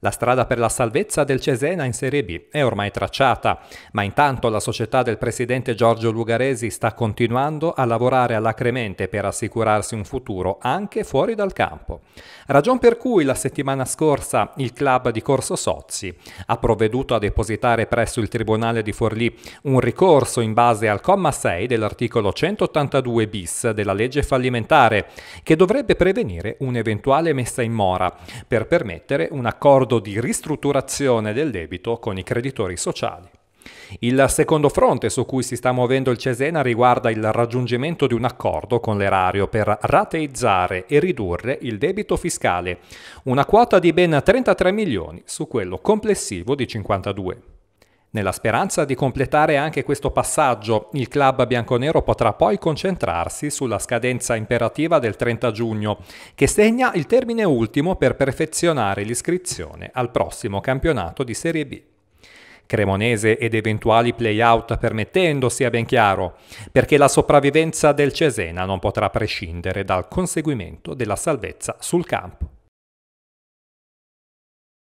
La strada per la salvezza del Cesena in Serie B è ormai tracciata, ma intanto la società del presidente Giorgio Lugaresi sta continuando a lavorare alacremente per assicurarsi un futuro anche fuori dal campo. Ragion per cui la settimana scorsa il club di Corso Sozzi ha provveduto a depositare presso il Tribunale di Forlì un ricorso in base al comma 6 dell'articolo 182 bis della legge fallimentare, che dovrebbe prevenire un'eventuale messa in mora per permettere un accordo accordo di ristrutturazione del debito con i creditori sociali. Il secondo fronte su cui si sta muovendo il Cesena riguarda il raggiungimento di un accordo con l'erario per rateizzare e ridurre il debito fiscale, una quota di ben 33 milioni su quello complessivo di 52. Nella speranza di completare anche questo passaggio, il club bianconero potrà poi concentrarsi sulla scadenza imperativa del 30 giugno, che segna il termine ultimo per perfezionare l'iscrizione al prossimo campionato di Serie B. Cremonese ed eventuali play-out permettendo, sia ben chiaro, perché la sopravvivenza del Cesena non potrà prescindere dal conseguimento della salvezza sul campo.